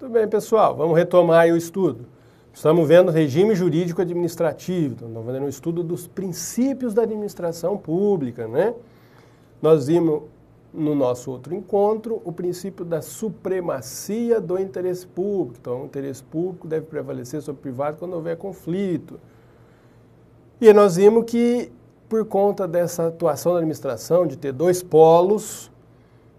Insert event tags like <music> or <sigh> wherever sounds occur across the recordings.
Muito bem, pessoal, vamos retomar o estudo. Estamos vendo regime jurídico administrativo, então, estamos fazendo um estudo dos princípios da administração pública, né? Nós vimos no nosso outro encontro o princípio da supremacia do interesse público. Então, o interesse público deve prevalecer sobre o privado quando houver conflito. E nós vimos que, por conta dessa atuação da administração, de ter dois polos,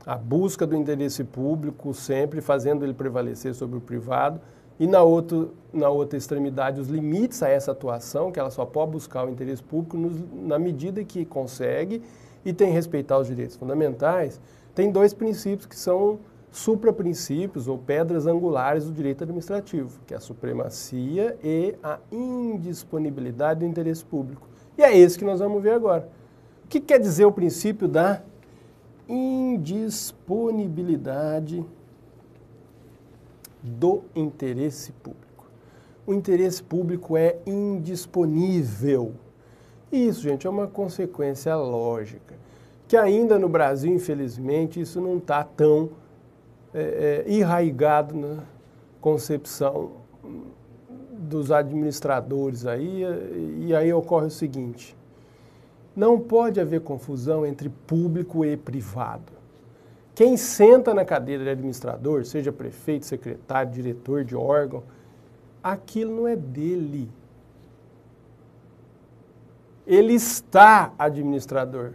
a busca do interesse público sempre fazendo ele prevalecer sobre o privado e na outra, na outra extremidade os limites a essa atuação, que ela só pode buscar o interesse público nos, na medida que consegue e tem respeitar os direitos fundamentais, tem dois princípios que são supra princípios ou pedras angulares do direito administrativo, que é a supremacia e a indisponibilidade do interesse público. E é esse que nós vamos ver agora. O que quer dizer o princípio da indisponibilidade do interesse público. O interesse público é indisponível. isso, gente, é uma consequência lógica. Que ainda no Brasil, infelizmente, isso não está tão é, é, na concepção dos administradores aí. E aí ocorre o seguinte: não pode haver confusão entre público e privado. Quem senta na cadeira de administrador, seja prefeito, secretário, diretor de órgão, aquilo não é dele. Ele está administrador.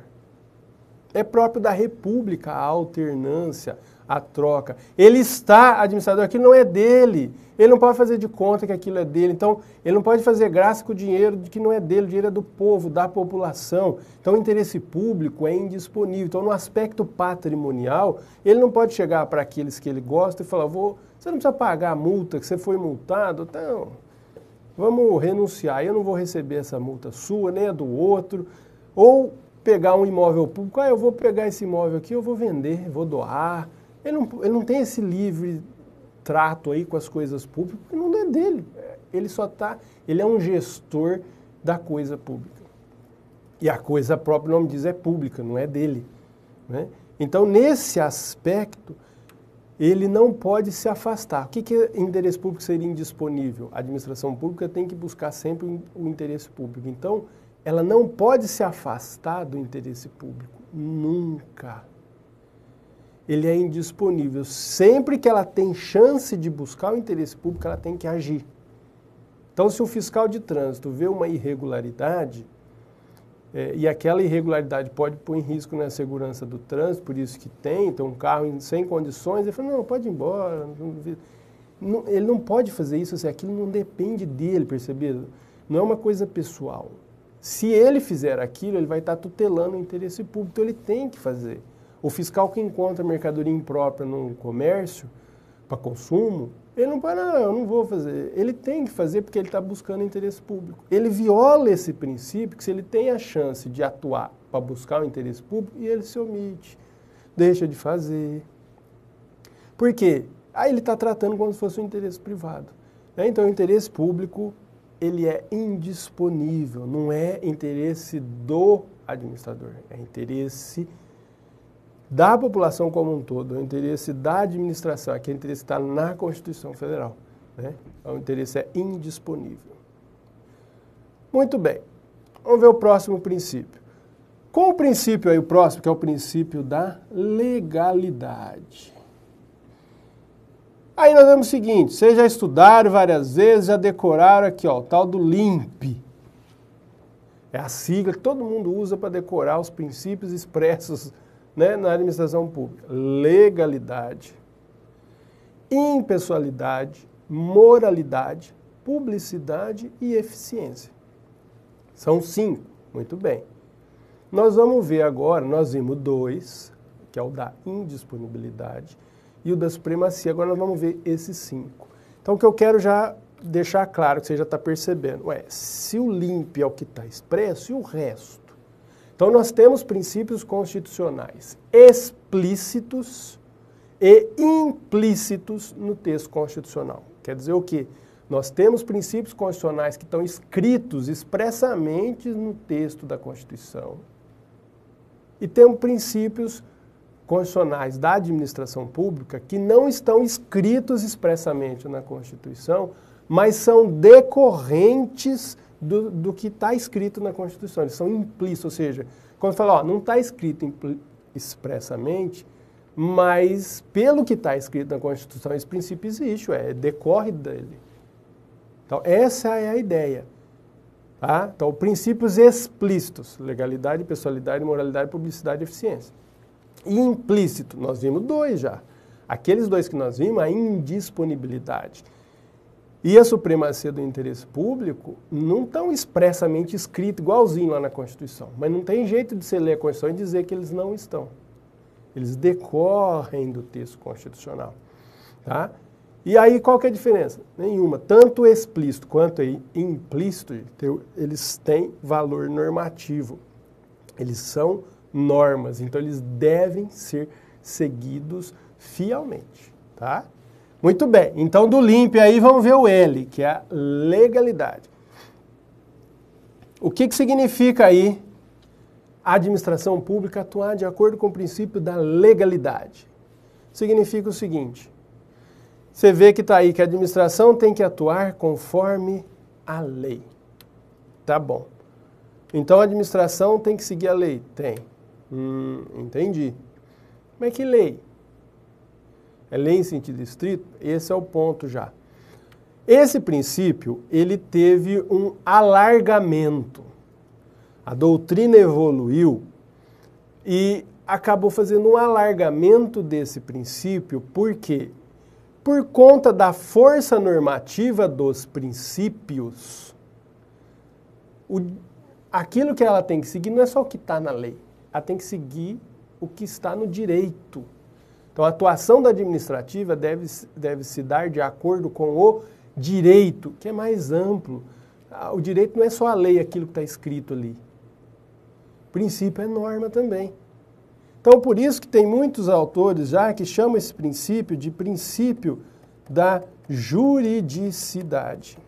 É próprio da república a alternância, a troca. Ele está administrador, aquilo não é dele. Ele não pode fazer de conta que aquilo é dele. Então, ele não pode fazer graça com o dinheiro que não é dele, o dinheiro é do povo, da população. Então, o interesse público é indisponível. Então, no aspecto patrimonial, ele não pode chegar para aqueles que ele gosta e falar: Vou, você não precisa pagar a multa, que você foi multado. Então, vamos renunciar. Eu não vou receber essa multa sua, nem a do outro. Ou pegar um imóvel público, ah, eu vou pegar esse imóvel aqui, eu vou vender, vou doar ele não, ele não tem esse livre trato aí com as coisas públicas, porque não é dele. Ele só está, ele é um gestor da coisa pública. E a coisa própria, o nome diz, é pública, não é dele. Né? Então, nesse aspecto, ele não pode se afastar. O que, que interesse público seria indisponível? A administração pública tem que buscar sempre o interesse público. Então, ela não pode se afastar do interesse público. Nunca ele é indisponível. Sempre que ela tem chance de buscar o interesse público, ela tem que agir. Então, se o fiscal de trânsito vê uma irregularidade, é, e aquela irregularidade pode pôr em risco na né, segurança do trânsito, por isso que tem, tem então, um carro sem condições, ele fala, não, pode ir embora. Não, ele não pode fazer isso, assim, aquilo não depende dele, percebeu? Não é uma coisa pessoal. Se ele fizer aquilo, ele vai estar tutelando o interesse público, então ele tem que fazer. O fiscal que encontra mercadoria imprópria no comércio, para consumo, ele não para, não, eu não vou fazer. Ele tem que fazer porque ele está buscando interesse público. Ele viola esse princípio que se ele tem a chance de atuar para buscar o interesse público, e ele se omite, deixa de fazer. Por quê? Aí ele está tratando como se fosse um interesse privado. Né? Então, o interesse público, ele é indisponível, não é interesse do administrador, é interesse da população como um todo, é o interesse da administração, aquele é é interesse está na Constituição Federal. Né? Então, o interesse é indisponível. Muito bem, vamos ver o próximo princípio. Com o princípio aí, o próximo, que é o princípio da legalidade. Aí nós vemos o seguinte, vocês já estudaram várias vezes, já decoraram aqui, ó, o tal do LIMP. É a sigla que todo mundo usa para decorar os princípios expressos né, na administração pública? Legalidade, impessoalidade, moralidade, publicidade e eficiência. São cinco. Muito bem. Nós vamos ver agora, nós vimos dois, que é o da indisponibilidade, e o da supremacia. Agora nós vamos ver esses cinco. Então o que eu quero já deixar claro, que você já está percebendo, é se o limpe é o que está expresso, e o resto? Então nós temos princípios constitucionais explícitos e implícitos no texto constitucional. Quer dizer o quê? Nós temos princípios constitucionais que estão escritos expressamente no texto da Constituição e temos princípios constitucionais da administração pública que não estão escritos expressamente na Constituição, mas são decorrentes do, do que está escrito na Constituição. Eles são implícitos, ou seja, quando fala, ó, não está escrito expressamente, mas pelo que está escrito na Constituição, esse princípio existe, é decorre dele. Então, essa é a ideia. Tá? Então, princípios explícitos, legalidade, pessoalidade, moralidade, publicidade e eficiência. E implícito, nós vimos dois já. Aqueles dois que nós vimos, a indisponibilidade e a supremacia do interesse público não estão expressamente escrito igualzinho lá na Constituição. Mas não tem jeito de você ler a Constituição e dizer que eles não estão. Eles decorrem do texto constitucional. Tá? E aí qual que é a diferença? Nenhuma. Tanto explícito quanto implícito, eles têm valor normativo. Eles são normas, então eles devem ser seguidos fielmente, tá? Muito bem, então do LIMP aí vamos ver o L, que é a legalidade. O que, que significa aí a administração pública atuar de acordo com o princípio da legalidade? Significa o seguinte, você vê que está aí que a administração tem que atuar conforme a lei. Tá bom. Então a administração tem que seguir a lei? Tem. Hum, entendi. Mas que lei? é lei em sentido estrito, esse é o ponto já. Esse princípio, ele teve um alargamento. A doutrina evoluiu e acabou fazendo um alargamento desse princípio, por quê? Por conta da força normativa dos princípios, o, aquilo que ela tem que seguir não é só o que está na lei, ela tem que seguir o que está no direito. Então, a atuação da administrativa deve, deve se dar de acordo com o direito, que é mais amplo. Ah, o direito não é só a lei, aquilo que está escrito ali. O princípio é norma também. Então, por isso que tem muitos autores já que chamam esse princípio de princípio da juridicidade.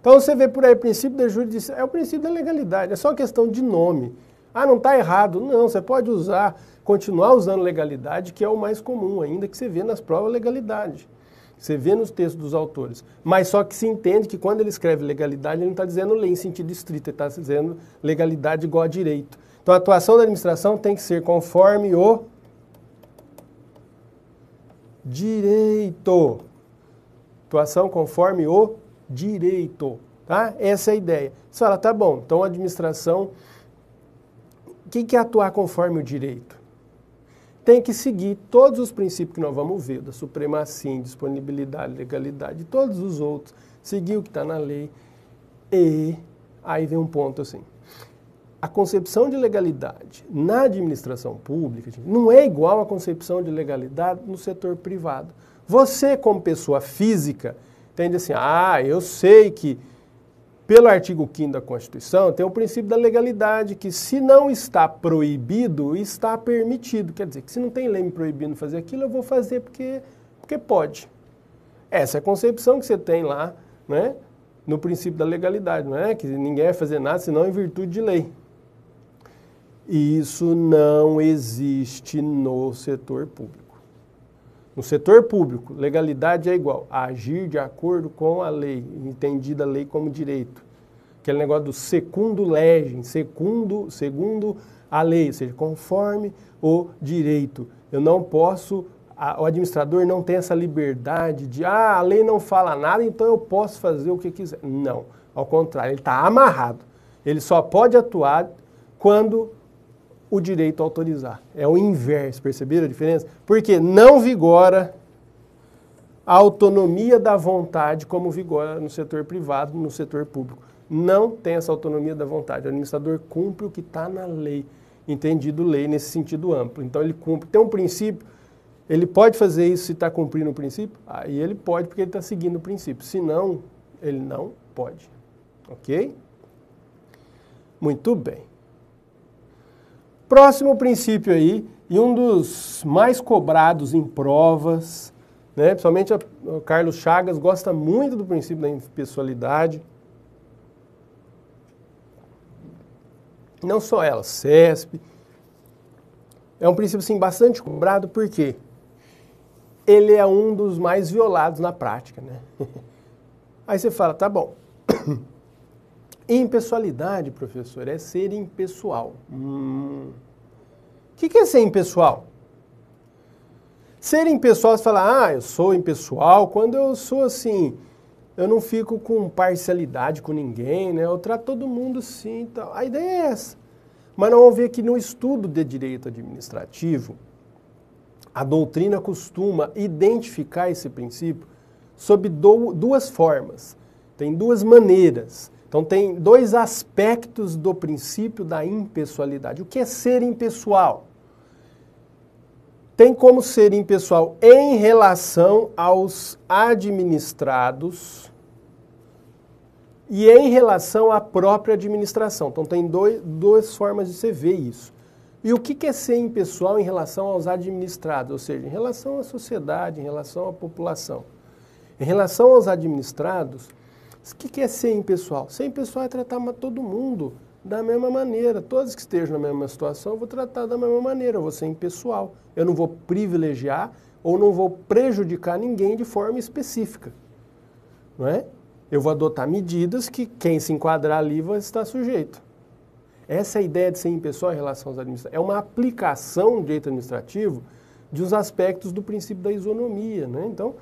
Então você vê por aí o princípio da juridicidade, é o princípio da legalidade, é só questão de nome. Ah, não está errado. Não, você pode usar continuar usando legalidade, que é o mais comum, ainda que você vê nas provas legalidade. Você vê nos textos dos autores. Mas só que se entende que quando ele escreve legalidade, ele não está dizendo lei em sentido estrito, ele está dizendo legalidade igual a direito. Então a atuação da administração tem que ser conforme o direito. Atuação conforme o direito. Tá? Essa é a ideia. Você fala, tá bom, então a administração. O que é atuar conforme o direito? tem que seguir todos os princípios que nós vamos ver, da supremacia, indisponibilidade, legalidade, todos os outros, seguir o que está na lei. E aí vem um ponto assim. A concepção de legalidade na administração pública não é igual à concepção de legalidade no setor privado. Você, como pessoa física, entende assim, ah, eu sei que pelo artigo 5 da Constituição, tem o princípio da legalidade, que se não está proibido, está permitido. Quer dizer, que se não tem lei me proibindo fazer aquilo, eu vou fazer porque, porque pode. Essa é a concepção que você tem lá, né? No princípio da legalidade, não é? Que ninguém vai fazer nada senão em virtude de lei. E isso não existe no setor público. No setor público, legalidade é igual a agir de acordo com a lei, entendida a lei como direito. Aquele negócio do segundo legem, segundo, segundo a lei, ou seja, conforme o direito. Eu não posso, a, o administrador não tem essa liberdade de, ah, a lei não fala nada, então eu posso fazer o que quiser. Não, ao contrário, ele está amarrado. Ele só pode atuar quando o direito a autorizar. É o inverso, perceberam a diferença? Porque não vigora a autonomia da vontade como vigora no setor privado, no setor público. Não tem essa autonomia da vontade. O administrador cumpre o que está na lei, entendido lei nesse sentido amplo. Então ele cumpre. Tem um princípio, ele pode fazer isso se está cumprindo o princípio? Aí ele pode porque ele está seguindo o princípio. Se não, ele não pode. Ok? Muito bem. Próximo princípio aí, e um dos mais cobrados em provas, né? principalmente o Carlos Chagas gosta muito do princípio da impessoalidade. Não só ela, CESP. É um princípio assim, bastante cobrado, por quê? ele é um dos mais violados na prática, né? <laughs> Aí você fala, tá bom, <coughs> Impessoalidade, professor, é ser impessoal. O hum. que, que é ser impessoal? Ser impessoal, você fala, ah, eu sou impessoal, quando eu sou assim, eu não fico com parcialidade com ninguém, né? Eu trato todo mundo assim, e tal. A ideia é essa. Mas não vamos ver que no estudo de direito administrativo, a doutrina costuma identificar esse princípio sob duas formas. Tem duas maneiras. Então, tem dois aspectos do princípio da impessoalidade. O que é ser impessoal? Tem como ser impessoal em relação aos administrados e em relação à própria administração. Então, tem dois, duas formas de você ver isso. E o que é ser impessoal em relação aos administrados, ou seja, em relação à sociedade, em relação à população? Em relação aos administrados, o que é ser impessoal? Ser impessoal é tratar todo mundo da mesma maneira. Todos que estejam na mesma situação, eu vou tratar da mesma maneira. Eu vou ser impessoal. Eu não vou privilegiar ou não vou prejudicar ninguém de forma específica. Não é? Eu vou adotar medidas que quem se enquadrar ali vai estar sujeito. Essa é a ideia de ser impessoal em relação aos administrativos. É uma aplicação do direito administrativo de os aspectos do princípio da isonomia. Né? Então,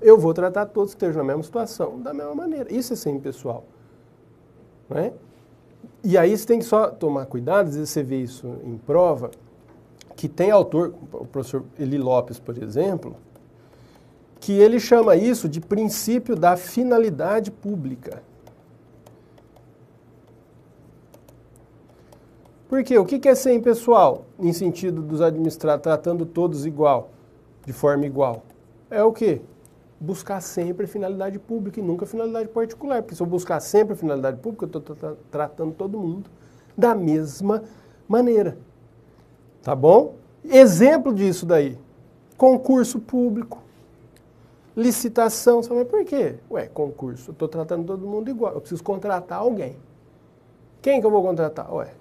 eu vou tratar todos que estejam na mesma situação da mesma maneira. Isso é ser impessoal. Né? E aí você tem que só tomar cuidado, às vezes você vê isso em prova, que tem autor, o professor Eli Lopes, por exemplo, que ele chama isso de princípio da finalidade pública. Porque o que é ser impessoal, em sentido dos administrar, tratando todos igual, de forma igual? É o quê? buscar sempre finalidade pública e nunca finalidade particular. Porque se eu buscar sempre finalidade pública, eu estou tra tratando todo mundo da mesma maneira. Tá bom? Exemplo disso daí: concurso público, licitação. Você vai, por quê? Ué, concurso. Eu estou tratando todo mundo igual. Eu preciso contratar alguém. Quem que eu vou contratar? Ué,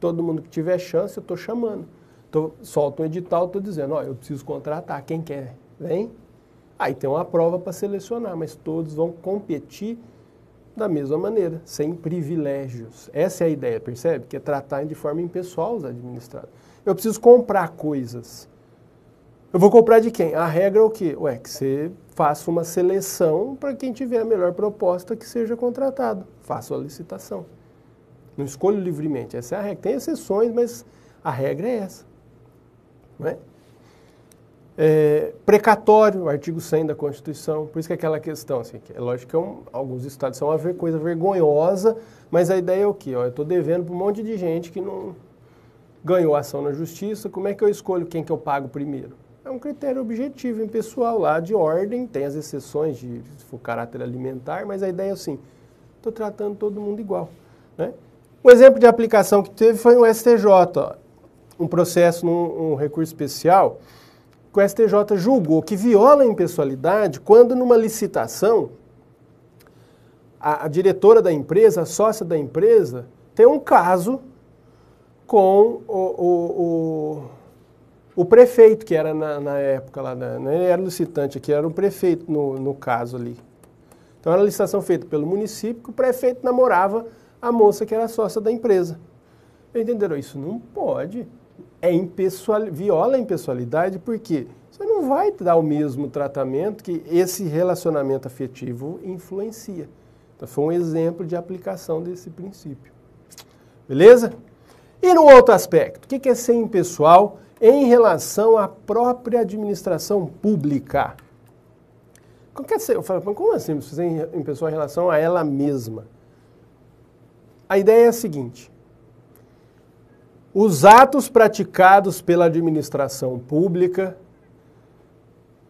todo mundo que tiver chance, eu estou chamando. Tô, solto um edital, estou dizendo, ó, eu preciso contratar, quem quer, vem. Aí tem uma prova para selecionar, mas todos vão competir da mesma maneira, sem privilégios. Essa é a ideia, percebe? Que é tratar de forma impessoal os administrados. Eu preciso comprar coisas. Eu vou comprar de quem? A regra é o quê? Ué, que você faça uma seleção para quem tiver a melhor proposta que seja contratado. Faça a licitação. Não escolho livremente. Essa é a regra. Tem exceções, mas a regra é essa. Não é? é, precatório, artigo 100 da Constituição. Por isso que é aquela questão, assim, é lógico que é um, alguns estados são uma ver, coisa vergonhosa, mas a ideia é o quê? Ó, eu estou devendo para um monte de gente que não ganhou ação na justiça, como é que eu escolho quem que eu pago primeiro? É um critério objetivo, impessoal lá, de ordem, tem as exceções de se caráter alimentar, mas a ideia é assim, estou tratando todo mundo igual. Né? Um exemplo de aplicação que teve foi o STJ, ó, um processo num um recurso especial, que o STJ julgou que viola a impessoalidade quando numa licitação a, a diretora da empresa, a sócia da empresa, tem um caso com o, o, o, o prefeito, que era na, na época lá, da, né, não era licitante aqui, era o prefeito no, no caso ali. Então era licitação feita pelo município, que o prefeito namorava a moça que era sócia da empresa. Entenderam? Isso não pode é impessoal, viola a impessoalidade porque você não vai dar o mesmo tratamento que esse relacionamento afetivo influencia. Então foi um exemplo de aplicação desse princípio. Beleza? E no outro aspecto, o que é ser impessoal em relação à própria administração pública? Como que é ser? Eu falo, como assim? Ser é impessoal em relação a ela mesma? A ideia é a seguinte: os atos praticados pela administração pública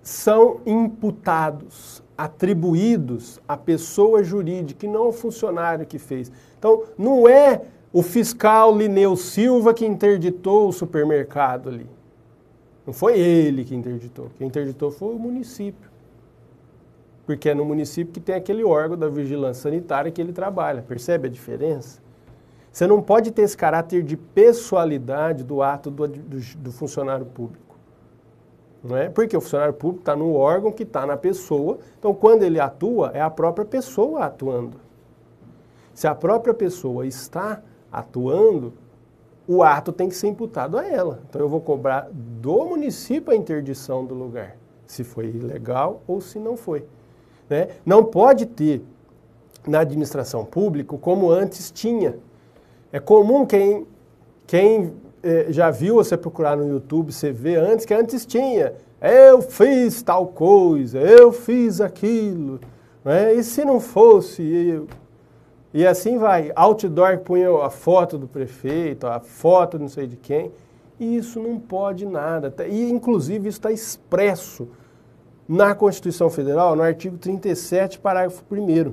são imputados, atribuídos à pessoa jurídica e não ao funcionário que fez. Então, não é o fiscal Lineu Silva que interditou o supermercado ali. Não foi ele que interditou. Quem interditou foi o município. Porque é no município que tem aquele órgão da vigilância sanitária que ele trabalha. Percebe a diferença? Você não pode ter esse caráter de pessoalidade do ato do, do, do funcionário público. Não é? Porque o funcionário público está no órgão que está na pessoa, então quando ele atua, é a própria pessoa atuando. Se a própria pessoa está atuando, o ato tem que ser imputado a ela. Então eu vou cobrar do município a interdição do lugar, se foi ilegal ou se não foi. Né? Não pode ter na administração pública como antes tinha é comum quem, quem eh, já viu você procurar no YouTube, você vê antes, que antes tinha. Eu fiz tal coisa, eu fiz aquilo. Né? E se não fosse eu? E assim vai. Outdoor punha a foto do prefeito, a foto não sei de quem. E isso não pode nada. E, inclusive, isso está expresso na Constituição Federal, no artigo 37, parágrafo 1.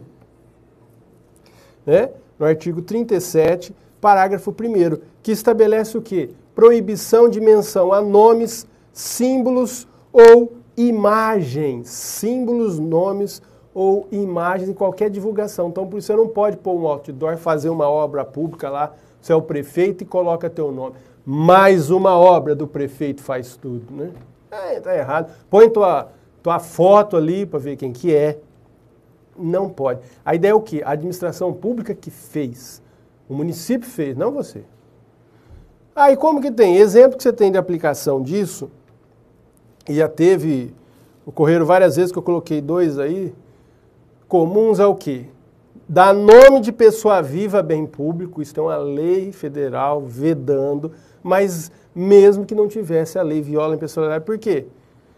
Né? No artigo 37, parágrafo 1 que estabelece o quê? Proibição de menção a nomes, símbolos ou imagens. Símbolos, nomes ou imagens em qualquer divulgação. Então, por isso, você não pode pôr um outdoor, fazer uma obra pública lá, você é o prefeito e coloca teu nome. Mais uma obra do prefeito faz tudo, né? É, tá errado. Põe tua, tua foto ali para ver quem que é. Não pode. A ideia é o quê? A administração pública que fez o município fez, não você. Aí como que tem? Exemplo que você tem de aplicação disso, e já teve, ocorreram várias vezes que eu coloquei dois aí, comuns ao quê? Dar nome de pessoa viva a bem público, isso tem é uma lei federal vedando, mas mesmo que não tivesse a lei viola impessoalidade, por quê?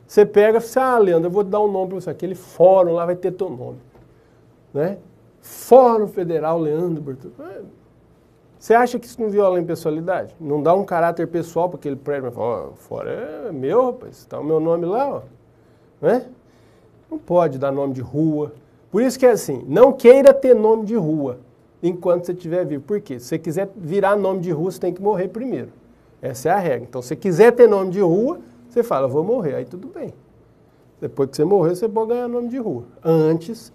Você pega e fala, assim, ah, Leandro, eu vou dar um nome para você, aquele fórum lá vai ter teu nome. Né? Fórum Federal Leandro Bertolucci. Você acha que isso não viola a impessoalidade? Não dá um caráter pessoal para aquele prédio? Fala, oh, fora é meu, rapaz, está o meu nome lá, ó. Né? Não pode dar nome de rua. Por isso que é assim, não queira ter nome de rua enquanto você estiver vivo. Por quê? Se você quiser virar nome de rua, você tem que morrer primeiro. Essa é a regra. Então, se você quiser ter nome de rua, você fala, vou morrer, aí tudo bem. Depois que você morrer, você pode ganhar nome de rua. Antes,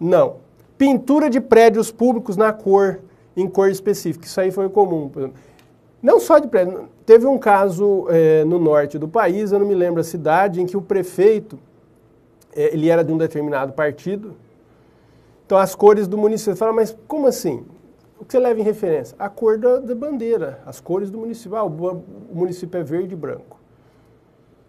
não. Pintura de prédios públicos na cor em cor específica. Isso aí foi comum. Não só de prédio. Teve um caso é, no norte do país, eu não me lembro a cidade, em que o prefeito, é, ele era de um determinado partido, então as cores do município. ele fala, mas como assim? O que você leva em referência? A cor da, da bandeira, as cores do município. Ah, o município é verde e branco.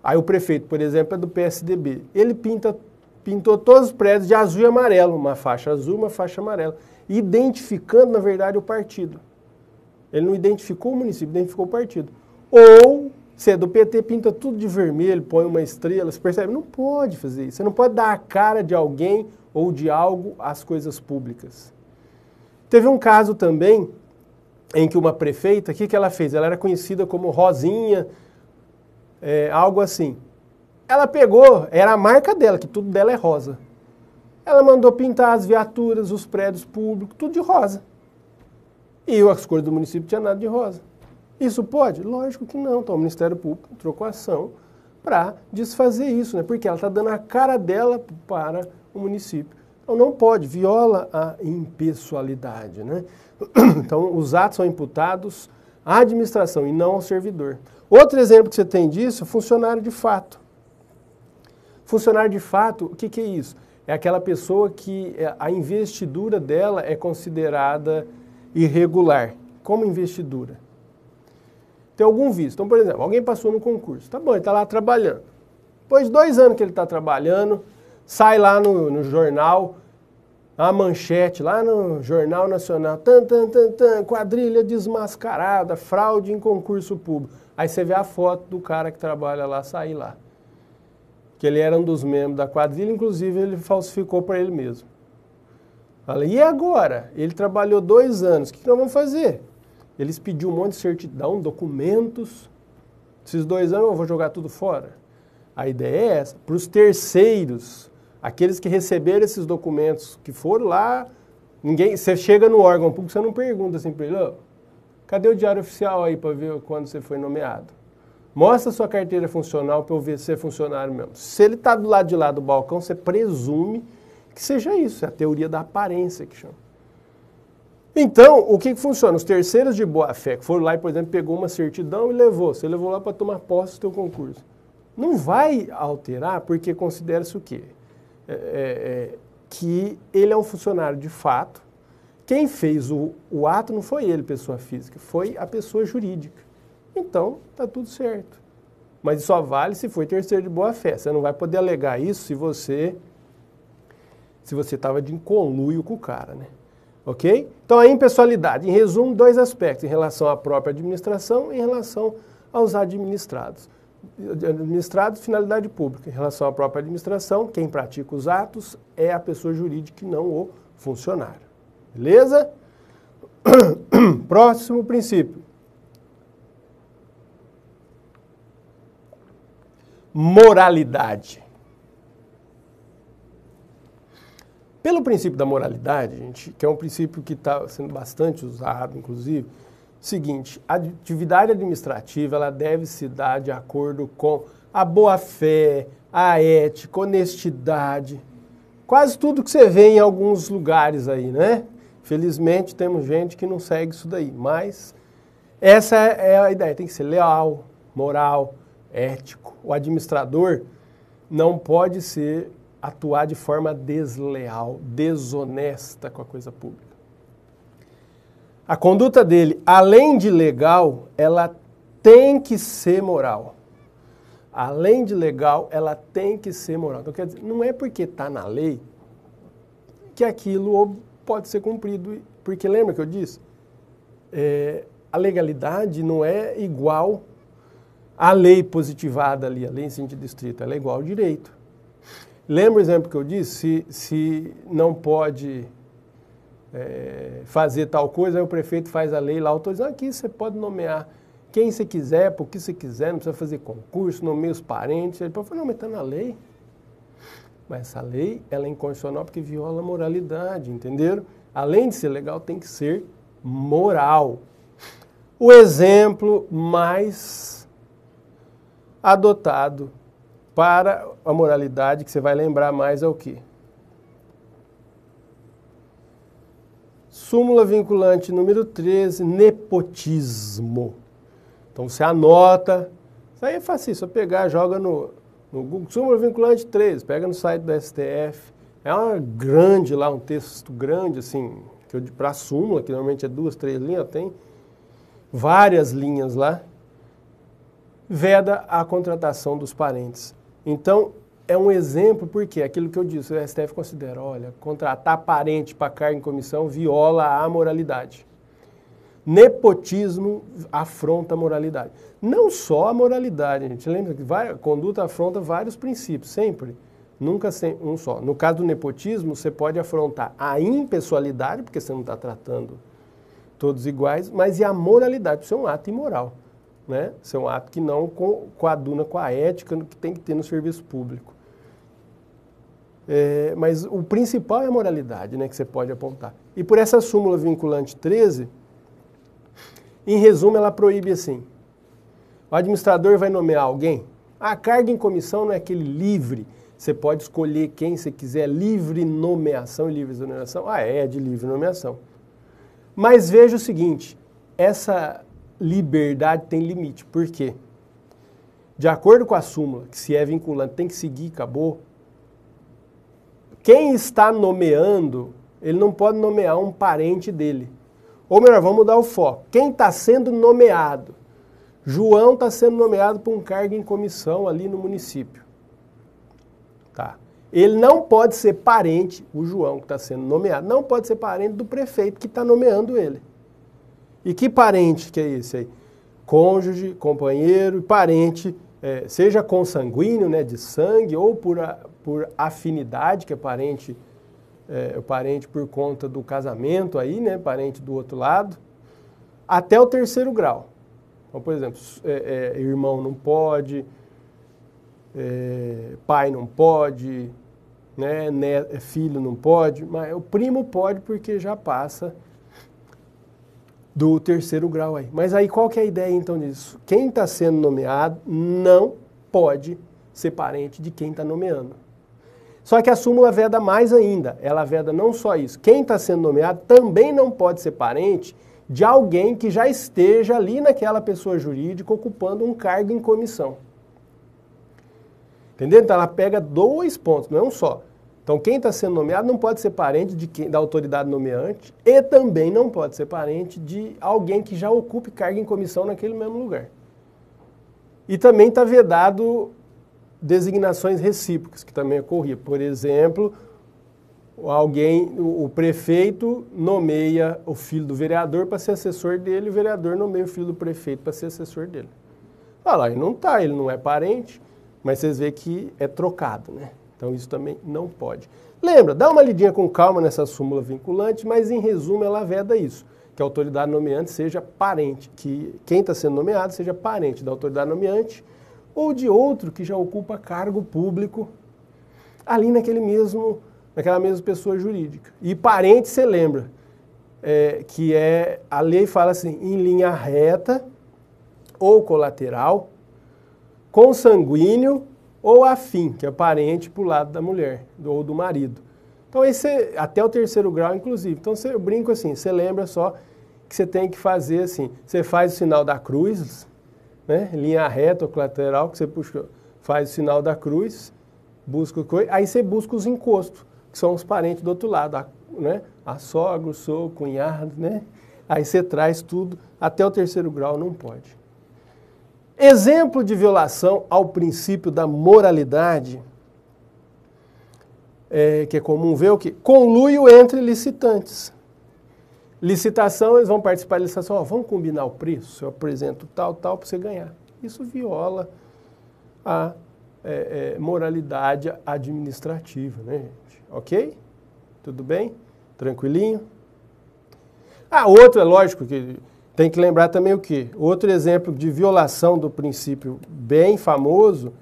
Aí o prefeito, por exemplo, é do PSDB. Ele pinta, pintou todos os prédios de azul e amarelo, uma faixa azul, uma faixa amarela identificando, na verdade, o partido. Ele não identificou o município, identificou o partido. Ou, se é do PT, pinta tudo de vermelho, põe uma estrela, você percebe? Não pode fazer isso. Você não pode dar a cara de alguém ou de algo às coisas públicas. Teve um caso também em que uma prefeita, o que, que ela fez? Ela era conhecida como Rosinha, é, algo assim. Ela pegou, era a marca dela, que tudo dela é rosa. Ela mandou pintar as viaturas, os prédios públicos, tudo de rosa. E as cores do município tinha nada de rosa. Isso pode? Lógico que não. Então o Ministério Público entrou com ação para desfazer isso, né? porque ela está dando a cara dela para o município. Então não pode, viola a impessoalidade. Né? <clears throat> Então os atos são imputados à administração e não ao servidor. Outro exemplo que você tem disso, funcionário de fato. Funcionário de fato, o que, que é isso? é aquela pessoa que é, a investidura dela é considerada irregular, como investidura. Tem algum vício. Então, por exemplo, alguém passou no concurso. Tá bom, ele está lá trabalhando. Depois de dois anos que ele está trabalhando, sai lá no, no, jornal, a manchete, lá no Jornal Nacional, tan, tan, tan, tan, quadrilha desmascarada, fraude em concurso público. Aí você vê a foto do cara que trabalha lá, sair lá que ele era um dos membros da quadrilha, inclusive ele falsificou para ele mesmo. e agora? Ele trabalhou dois anos, o que nós vamos fazer? Eles pediu um monte de certidão, documentos. Esses dois anos eu vou jogar tudo fora. A ideia é essa, para os terceiros, aqueles que receberam esses documentos, que foram lá, ninguém, você chega no órgão público, você não pergunta assim para ele, oh, cadê o diário oficial aí para ver quando você foi nomeado? Mostra sua carteira funcional para eu ver se é funcionário mesmo. Se ele está do lado de lá do balcão, você presume que seja isso. É a teoria da aparência que chama. Então, o que, que funciona? Os terceiros de boa-fé que foram lá e, por exemplo, pegou uma certidão e levou. Você levou lá para tomar posse do seu concurso. Não vai alterar porque considera-se o quê? É, é, é, que ele é um funcionário de fato. Quem fez o, o ato não foi ele, pessoa física, foi a pessoa jurídica então está tudo certo. Mas só vale se foi terceiro de boa fé. Você não vai poder alegar isso se você se você estava de conluio com o cara, né? Ok? Então a impessoalidade, em resumo, dois aspectos, em relação à própria administração e em relação aos administrados. Administrados, finalidade pública. Em relação à própria administração, quem pratica os atos é a pessoa jurídica e não o funcionário. Beleza? <clears throat> Próximo princípio. moralidade. Pelo princípio da moralidade, gente, que é um princípio que está sendo bastante usado, inclusive, seguinte, a atividade administrativa ela deve se dar de acordo com a boa-fé, a ética, honestidade, quase tudo que você vê em alguns lugares aí, né? Felizmente temos gente que não segue isso daí, mas essa é a ideia, tem que ser leal, moral, ético. O administrador não pode ser atuar de forma desleal, desonesta com a coisa pública. A conduta dele, além de legal, ela tem que ser moral. Além de legal, ela tem que ser moral. Então, quer dizer, não é porque está na lei que aquilo pode ser cumprido. Porque lembra que eu disse? É, a legalidade não é igual a lei positivada ali, a lei em sentido estrito, ela é igual ao direito. Lembra o exemplo que eu disse? Se, se não pode é, fazer tal coisa, aí o prefeito faz a lei lá autorizando. Aqui você pode nomear quem você quiser, por que você quiser, não precisa fazer concurso, nomeia os parentes. Ele pode falar, não, mas está na lei. Mas essa lei ela é inconstitucional porque viola a moralidade, entenderam? Além de ser legal, tem que ser moral. O exemplo mais adotado para a moralidade que você vai lembrar mais é o quê? Súmula vinculante número 13, nepotismo. Então você anota. Isso aí é fácil, só pegar, joga no, no Google. Súmula vinculante 13, pega no site do STF. É uma grande lá, um texto grande, assim, que para a súmula, que normalmente é duas, três linhas, tem várias linhas lá veda a contratação dos parentes. Então, é um exemplo porque aquilo que eu disse, o STF considera, olha, contratar parente para cargo em comissão viola a moralidade. Nepotismo afronta a moralidade. Não só a moralidade, a gente lembra que vai, conduta afronta vários princípios, sempre. Nunca sem, um só. No caso do nepotismo, você pode afrontar a impessoalidade, porque você não está tratando todos iguais, mas e a moralidade, isso é um ato imoral né? Isso é um ato que não coaduna com a ética que tem que ter no serviço público. É, mas o principal é a moralidade, né, que você pode apontar. E por essa súmula vinculante 13, em resumo, ela proíbe assim: o administrador vai nomear alguém, a carga em comissão não é aquele livre, você pode escolher quem você quiser, livre nomeação e livre exoneração. Ah, é, é de livre nomeação. Mas veja o seguinte: essa liberdade tem limite. Por quê? De acordo com a súmula, que se é vinculante tem que seguir, acabou. Quem está nomeando, ele não pode nomear um parente dele. Ou melhor, vamos mudar o foco. Quem está sendo nomeado? João está sendo nomeado para um cargo em comissão ali no município. Tá. Ele não pode ser parente, o João que está sendo nomeado, não pode ser parente do prefeito que está nomeando ele. E que parente que é esse aí? Cônjuge, companheiro e parente, é, seja consanguíneo, né, de sangue, ou por, a, por afinidade, que é parente, é, parente por conta do casamento aí, né, parente do outro lado, até o terceiro grau. Então, por exemplo, é, é, irmão não pode, é, pai não pode, né, né é, filho não pode, mas o primo pode porque já passa do terceiro grau aí. Mas aí qual que é a ideia então disso? Quem está sendo nomeado não pode ser parente de quem está nomeando. Só que a súmula veda mais ainda. Ela veda não só isso. Quem está sendo nomeado também não pode ser parente de alguém que já esteja ali naquela pessoa jurídica ocupando um cargo em comissão. Entendeu? Então ela pega dois pontos, não é um só. Então, quem está sendo nomeado não pode ser parente de quem, da autoridade nomeante e também não pode ser parente de alguém que já ocupe cargo em comissão naquele mesmo lugar. E também está vedado designações recíprocas, que também ocorria. Por exemplo, alguém, o, o prefeito nomeia o filho do vereador para ser assessor dele, o vereador nomeia o filho do prefeito para ser assessor dele. Olha lá, ah, ele não está, ele não é parente, mas vocês veem que é trocado, né? Então isso também não pode. Lembra, dá uma lidinha com calma nessa súmula vinculante, mas em resumo ela veda isso, que a autoridade nomeante seja parente, que quem está sendo nomeado seja parente da autoridade nomeante ou de outro que já ocupa cargo público ali naquele mesmo, naquela mesma pessoa jurídica. E parente, você lembra, é, que é, a lei fala assim, em linha reta ou colateral, consanguíneo ou afim, que é parente para o lado da mulher ou do marido. Então, esse é até o terceiro grau, inclusive. Então, você, eu brinco assim, você lembra só que você tem que fazer assim, você faz o sinal da cruz, né, linha reta ou lateral, que você puxa, faz o sinal da cruz, busca aí você busca os encostos, que são os parentes do outro lado, a, né, a sogra, o sogro, o cunhado, né? Aí você traz tudo, até o terceiro grau não pode. Exemplo de violação ao princípio da moralidade, é, que é comum ver o que? Conluio entre licitantes. Licitação, eles vão participar da licitação, ó, vamos combinar o preço, eu apresento tal, tal, para você ganhar. Isso viola a é, é, moralidade administrativa, né, gente? Ok? Tudo bem? Tranquilinho? Ah, outro é lógico que tem que lembrar também o que? Outro exemplo de violação do princípio bem famoso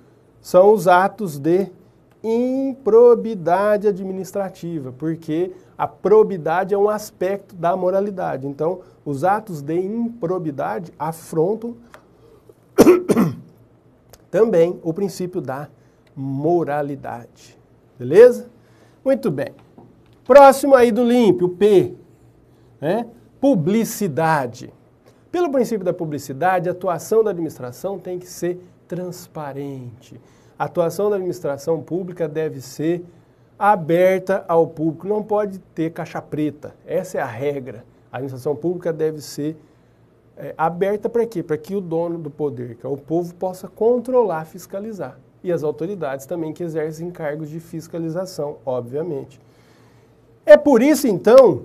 são os atos de improbidade administrativa, porque a probidade é um aspecto da moralidade. Então, os atos de improbidade afrontam <coughs> também o princípio da moralidade. Beleza? Muito bem. Próximo aí do limpo, o P, né? Publicidade. Pelo princípio da publicidade, a atuação da administração tem que ser transparente. A atuação da administração pública deve ser aberta ao público, não pode ter caixa preta. Essa é a regra. A administração pública deve ser é, aberta para quê? Para que o dono do poder, que é o povo, possa controlar, fiscalizar. E as autoridades também que exercem cargos de fiscalização, obviamente. É por isso, então,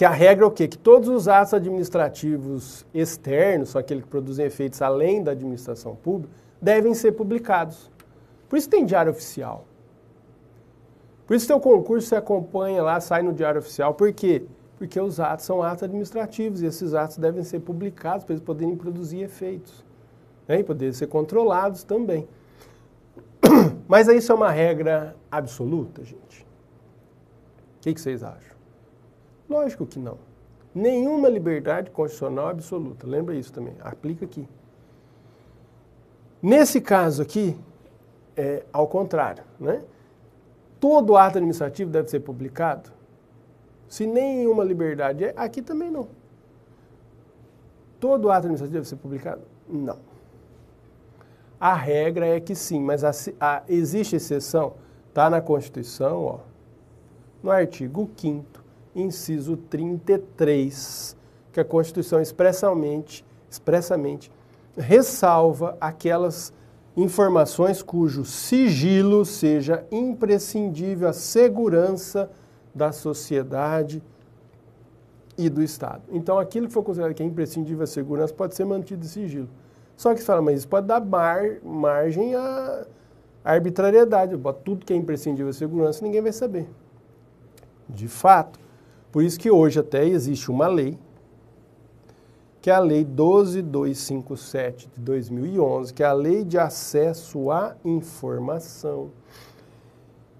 que a regra é o quê? Que todos os atos administrativos externos, são aqueles que produzem efeitos além da administração pública, devem ser publicados. Por isso tem diário oficial. Por isso teu concurso você acompanha lá, sai no diário oficial. Por quê? Porque os atos são atos administrativos e esses atos devem ser publicados para eles poderem produzir efeitos. Né? E poderem ser controlados também. <coughs> Mas isso é uma regra absoluta, gente. O que, que vocês acham? Lógico que não. Nenhuma liberdade constitucional absoluta. Lembra isso também. Aplica aqui. Nesse caso aqui, é ao contrário. Né? Todo ato administrativo deve ser publicado. Se nenhuma liberdade é, aqui também não. Todo ato administrativo deve ser publicado? Não. A regra é que sim, mas a, a, existe exceção. Está na Constituição, ó, no artigo 5 inciso 33, que a Constituição expressamente, expressamente ressalva aquelas informações cujo sigilo seja imprescindível à segurança da sociedade e do Estado. Então, aquilo que for considerado que é imprescindível à segurança pode ser mantido em sigilo. Só que você fala, mas isso pode dar mar, margem à arbitrariedade. Tudo que é imprescindível à segurança, ninguém vai saber. De fato, por isso que hoje até existe uma lei, que é a Lei 12257 de 2011, que é a Lei de Acesso à Informação.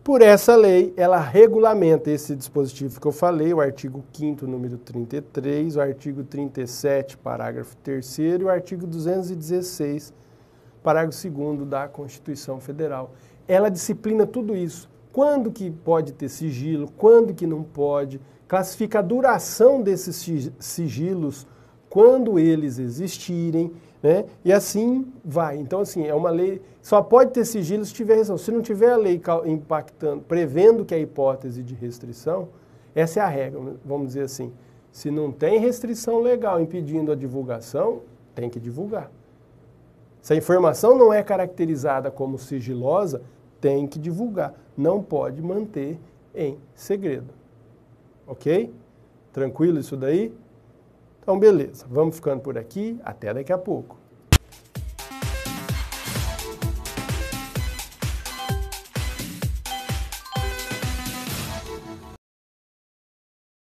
Por essa lei, ela regulamenta esse dispositivo que eu falei, o artigo 5 número 33, o artigo 37, parágrafo 3 e o artigo 216, parágrafo 2 da Constituição Federal. Ela disciplina tudo isso. Quando que pode ter sigilo, quando que não pode, classifica a duração desses sigilos quando eles existirem, né? E assim vai. Então, assim, é uma lei. Só pode ter sigilo se tiver restrição. Se não tiver a lei impactando, prevendo que é a hipótese de restrição, essa é a regra, vamos dizer assim. Se não tem restrição legal impedindo a divulgação, tem que divulgar. Se a informação não é caracterizada como sigilosa, tem que divulgar. Não pode manter em segredo. Ok? Tranquilo isso daí? Então, beleza. Vamos ficando por aqui. Até daqui a pouco.